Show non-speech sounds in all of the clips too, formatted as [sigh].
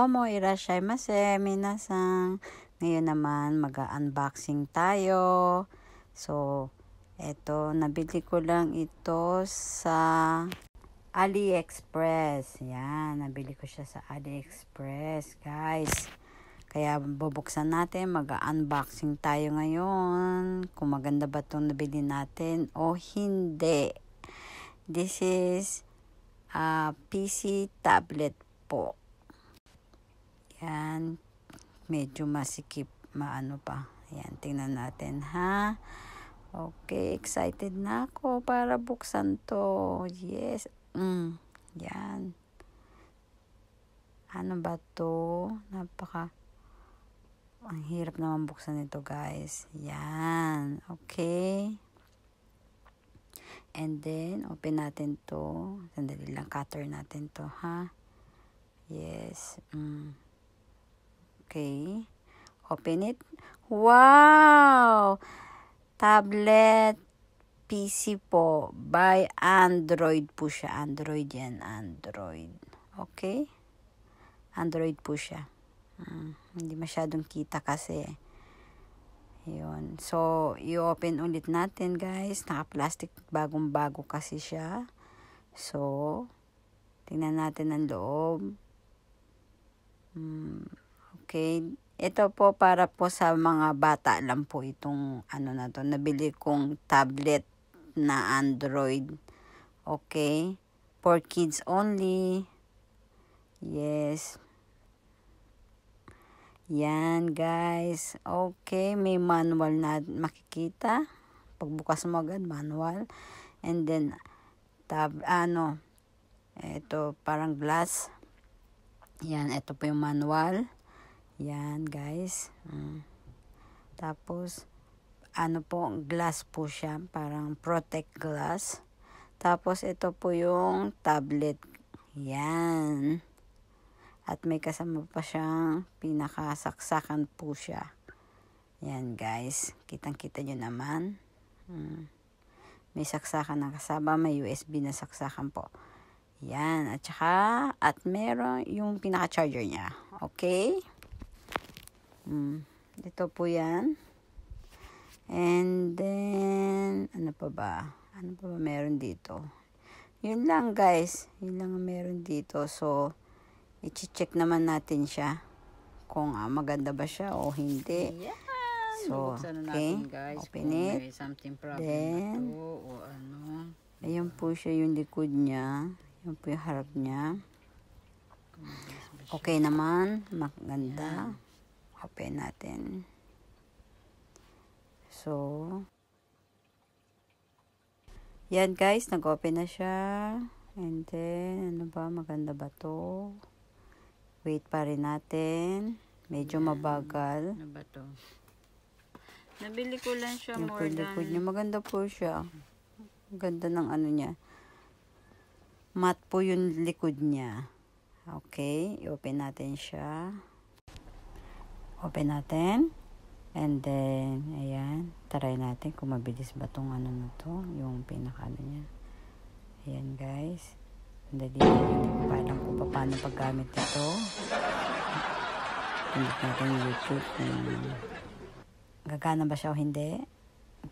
Domo, irashay mase, minasang. Ngayon naman, mag-unboxing tayo. So, eto, nabili ko lang ito sa AliExpress. Yan, nabili ko siya sa AliExpress, guys. Kaya, bubuksan natin, mag-unboxing tayo ngayon. Kung maganda ba itong nabili natin o hindi. This is a ah, PC tablet po. Yan. Medyo masikip, maano pa. Yan, tingnan natin ha. Okay, excited na ako para buksan to. Yes. Mm, yan. Ano ba to? Napaka... Ang hirap naman buksan ito guys. Yan. Okay. And then, open natin to. Sandali lang, cutter natin to ha. Yes. Mm. Okay. Open it. Wow! Tablet PC po. By Android po siya. Android yan. Android. Okay? Android po siya. Hmm, hindi masyadong kita kasi. Yun. So, i-open ulit natin guys. Naka-plastic. Bagong-bago kasi siya. So, tingnan natin ang loob. Hmm. Okay. Ito po para po sa mga bata lang po itong ano na to. Nabili kong tablet na Android. Okay. For kids only. Yes. Yan guys. Okay. May manual na makikita. Pagbukas mo agad, manual. And then, tab, ano, ito parang glass. Yan. Ito po yung manual. Yan guys. Uh, tapos, ano po, glass po siya. Parang protect glass. Tapos, ito po yung tablet. Yan. At may kasama pa siyang pinakasaksakan po siya. Yan guys. Kitang-kita nyo naman. Hmm. May saksakan na kasama. May USB na saksakan po. Yan. At saka, at meron yung pinaka-charger niya. Okay? Mm, dito po yan. And then, ano pa ba? Ano pa ba meron dito? Yun lang guys. Yun lang meron dito. So, i-check naman natin siya. Kung ah, maganda ba siya o hindi. Yeah. So, okay. Natin, guys, Open it. May something problem then, to, o ano. Ayan po siya yung likod niya. Ayan po yung harap niya. Okay naman. Maganda. Yeah open natin. So, yan guys, nag-open na siya. And then, ano ba, maganda ba to? Wait pa rin natin. Medyo yan. mabagal. Ano ba to? Nabili ko lang siya Yung more than... Niya. Maganda po siya. Ganda ng ano niya. Mat po yung likod niya. Okay, i-open natin siya. Open natin. And then, ayan. Try natin kung mabilis ba tong ano na to. Yung pinakano niya. Ayan guys. And then, dito, hindi ko pa kung paano paggamit nito. Hindi natin YouTube kung gagana ba siya o hindi.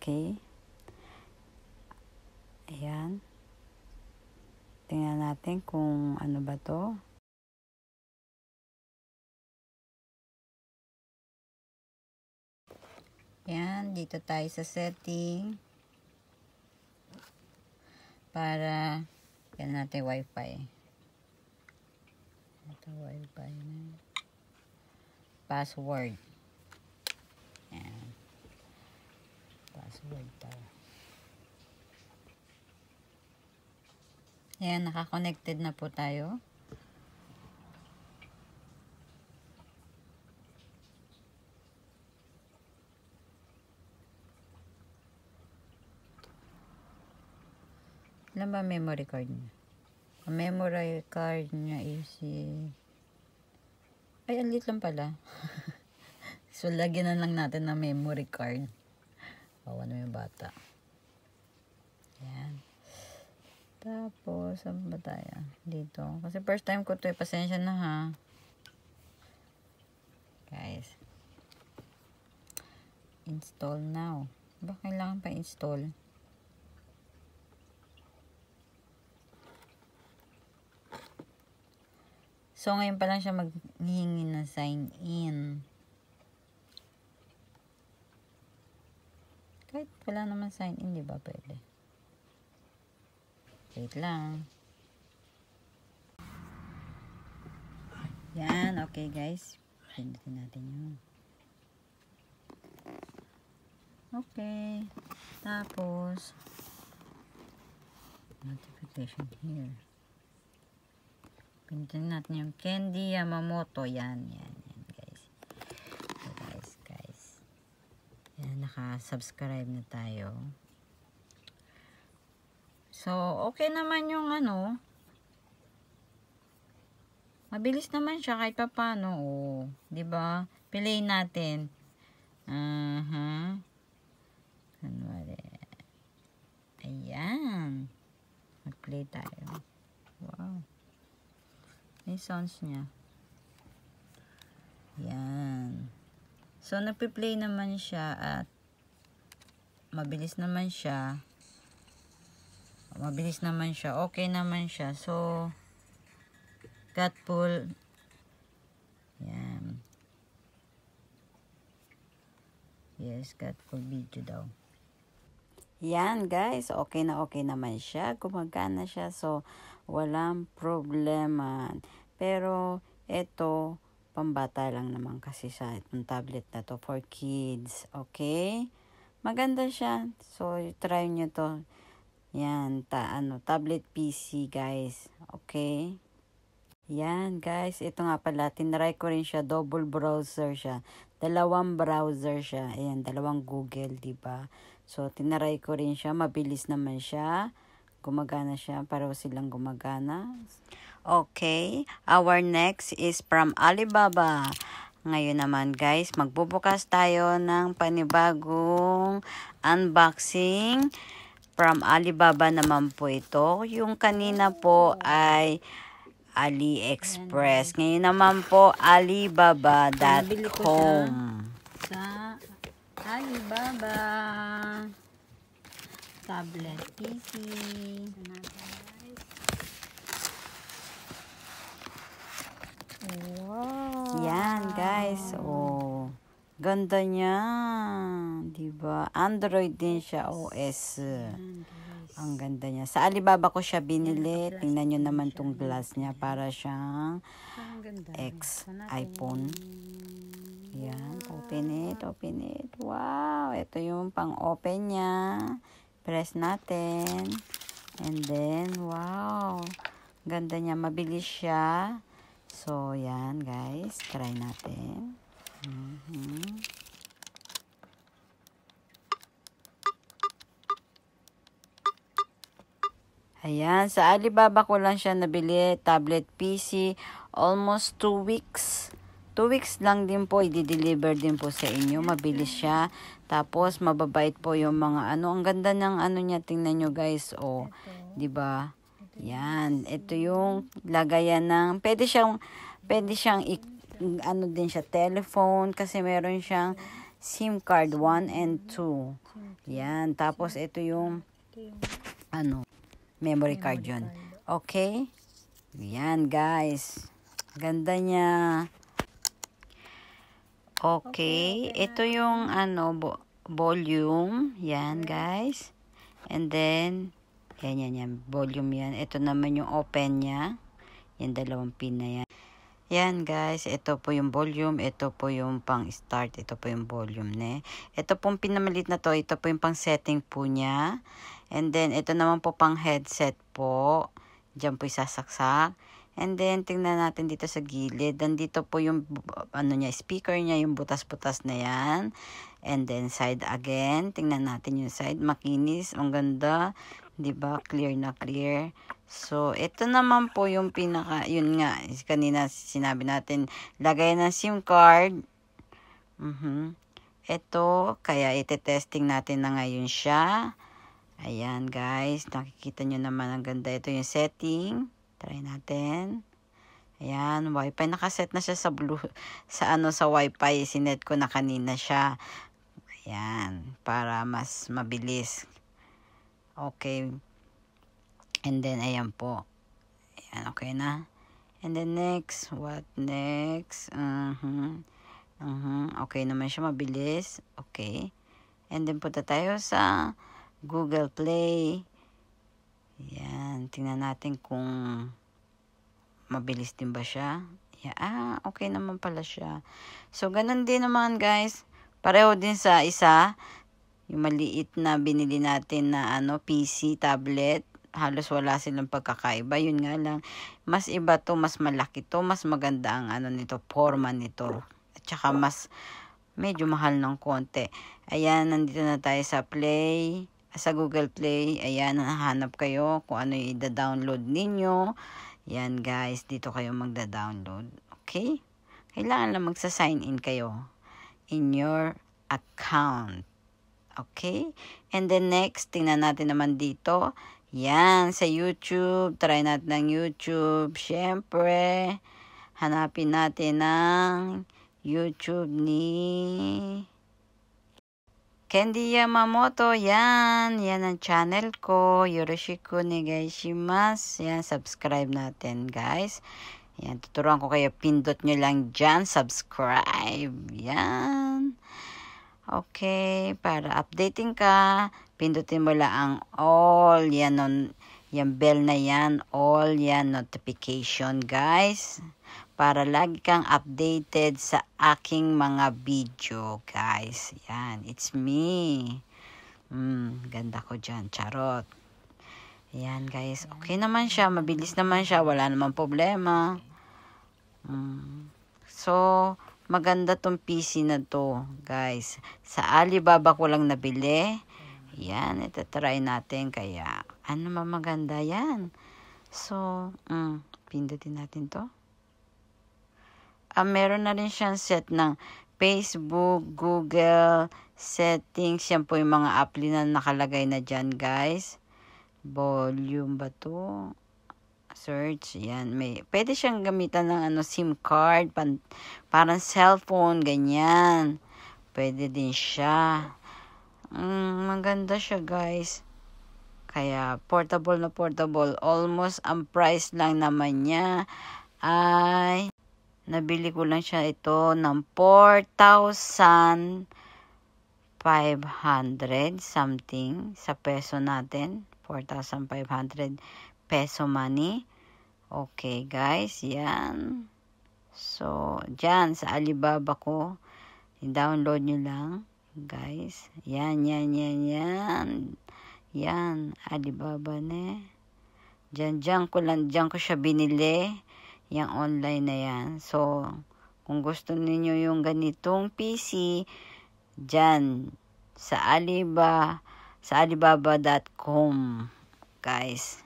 Okay. Ayan. Tingnan natin kung ano ba to. Yan, dito tayo sa setting. Para, yan natin wifi. Ito wifi na. Password. Yan. Password tayo. Yan, nakakonected na po tayo. Ano ba memory card niya? Ang ah, memory card niya is eh, ay, ang lang pala. [laughs] so, lagyan na lang natin ng memory card. Awan oh, mo yung bata. Ayan. Tapos, saan ba tayo? Dito. Kasi first time ko to eh. Pasensya na ha. Guys. Install now. Ba, kailangan pa install? So, ngayon pa lang siya maghihingi ng sign in. Kahit wala naman sign in, di ba pwede? Wait lang. Yan, okay guys. Pindutin natin yun. Okay. Tapos, notification here. Pindutin natin yung Candy Yamamoto. Yan, yan, yan guys. So, guys, guys. Yan, naka-subscribe na tayo. So, okay naman yung ano. Mabilis naman siya kahit pa paano. Oh. ba diba? Pilay natin. Aha. Uh -huh. Kunwari. Ayan. Mag-play tayo. Wow. Yung sounds niya. Yan. So, nagpe-play naman siya at mabilis naman siya. Mabilis naman siya. Okay naman siya. So, cat pull. Yan. Yes, cat pull video daw. Yan guys, okay na okay naman siya. Gumagana siya so walang problema. Pero ito, pambata lang naman kasi sa itong tablet na to for kids. Okay? Maganda siya. So, try nyo to. Yan, ta, ano, tablet PC guys. Okay? Yan guys, ito nga pala, tinry ko rin siya, double browser siya. Dalawang browser siya. Ayan, dalawang Google, 'di ba So, tinaray ko rin siya. Mabilis naman siya. Gumagana siya. Pareho silang gumagana. Okay. Our next is from Alibaba. Ngayon naman guys, magbubukas tayo ng panibagong unboxing from Alibaba naman po ito. Yung kanina po ay AliExpress. Ngayon naman po Alibaba.com. Sa Alibaba. Tablet PC. Wow. Yan, guys. Oh. Ganda niya. di ba Android din siya OS. ang ganda niya. Sa Alibaba ko siya binili. Tingnan niyo naman tong glass niya para siyang ex iPhone. Yan, open it, open it. Wow, ito yung pang-open niya. Press natin. And then, wow. Ganda niya, mabilis siya. So, yan guys. Try natin. Mm -hmm. Ayan, sa Alibaba ko lang siya nabili. Tablet PC, almost 2 weeks 2 weeks lang din po, i-deliver din po sa inyo. Mabilis siya. Tapos, mababait po yung mga ano. Ang ganda ng ano niya. Tingnan nyo guys. O, oh, ba diba? Yan. Ito yung lagayan ng, pwede siyang, pwede siyang, ano din siya, telephone. Kasi meron siyang SIM card 1 and 2. Yan. Tapos, ito yung, ano, memory card yun. Okay? Yan guys. Ganda niya. Okay, ito yung ano, bo volume. Yan, guys. And then, yan, yan, yan. Volume yan. Ito naman yung open niya. Yan, dalawang pin na yan. Yan, guys. Ito po yung volume. Ito po yung pang-start. Ito po yung volume, ne. Eh. Ito pong pinamalit na to. Ito po yung pang-setting po niya. And then, ito naman po pang-headset po. Diyan po isasaksak. And then, tingnan natin dito sa gilid. Nandito po yung ano niya, speaker niya, yung butas-butas na yan. And then, side again. Tingnan natin yung side. Makinis. Ang ganda. ba diba? Clear na clear. So, ito naman po yung pinaka, yun nga, kanina sinabi natin, lagay ng SIM card. Mm -hmm. Ito, kaya ite-testing natin na ngayon siya. Ayan, guys. Nakikita nyo naman ang ganda. Ito yung setting. Try natin. Ayan, wifi. Nakaset na siya sa blue, sa ano, sa wifi. Sinet ko na kanina siya. Ayan, para mas mabilis. Okay. And then, ayan po. Ayan, okay na. And then, next. What next? Uh -huh. Uh -huh. Okay naman siya, mabilis. Okay. And then, punta tayo sa Google Play. Ayan tingnan natin kung mabilis din ba siya. Yeah, ah, okay naman pala siya. So, ganun din naman guys. Pareho din sa isa. Yung maliit na binili natin na ano, PC, tablet. Halos wala silang pagkakaiba. Yun nga lang. Mas iba to, mas malaki to. Mas maganda ang ano nito, forma nito. At saka mas medyo mahal ng konti. Ayan, nandito na tayo sa play sa Google Play. Ayan, hanap kayo kung ano yung ida-download ninyo. Ayan guys, dito kayo magda-download. Okay? Kailangan lang magsa-sign in kayo in your account. Okay? And then next, tingnan natin naman dito. Yan, sa YouTube. Try natin ng YouTube. Siyempre, hanapin natin ng YouTube ni Candy Yamamoto, yan. Yan ang channel ko. Yoroshiku negaishimasu. Yan, subscribe natin, guys. Yan, tuturuan ko kayo. Pindot nyo lang dyan. Subscribe. Yan. Okay, para updating ka, pindutin mo lang ang all. Yan, on, yung bell na yan. All yan, notification, guys para lagi kang updated sa aking mga video, guys. Yan, it's me. Mm, ganda ko dyan, charot. Yan, guys. Okay naman siya, mabilis naman siya, wala naman problema. Mm. So, maganda tong PC na to, guys. Sa Alibaba ko lang nabili. Yan, ito try natin. Kaya, ano mamaganda yan? So, mm, pindutin natin to uh, meron na rin siyang set ng Facebook, Google, settings. Yan po yung mga apply na nakalagay na dyan guys. Volume ba to? Search. Yan. May, pwede siyang gamitan ng ano, SIM card. Pan, parang cellphone. Ganyan. Pwede din siya. Mm, maganda siya guys. Kaya portable na portable. Almost ang price lang naman niya ay Nabili ko lang siya ito ng 4,500 something sa peso natin. 4,500 peso money. Okay guys, yan. So, dyan sa Alibaba ko. I-download nyo lang guys. Yan, yan, yan, yan. Yan, Alibaba ne. Dyan, dyan ko lang, dyan ko siya binili yung online na yan. So, kung gusto ninyo yung ganitong PC, dyan, sa Alibaba, sa alibaba.com, guys.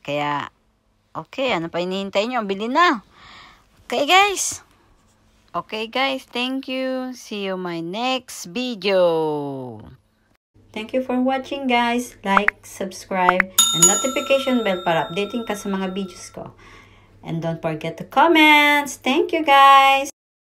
Kaya, okay, ano pa hinihintay nyo? Bili na! Okay, guys! Okay, guys, thank you. See you my next video. Thank you for watching, guys. Like, subscribe, and notification bell para updating ka sa mga videos ko. And don't forget to comment. Thank you guys.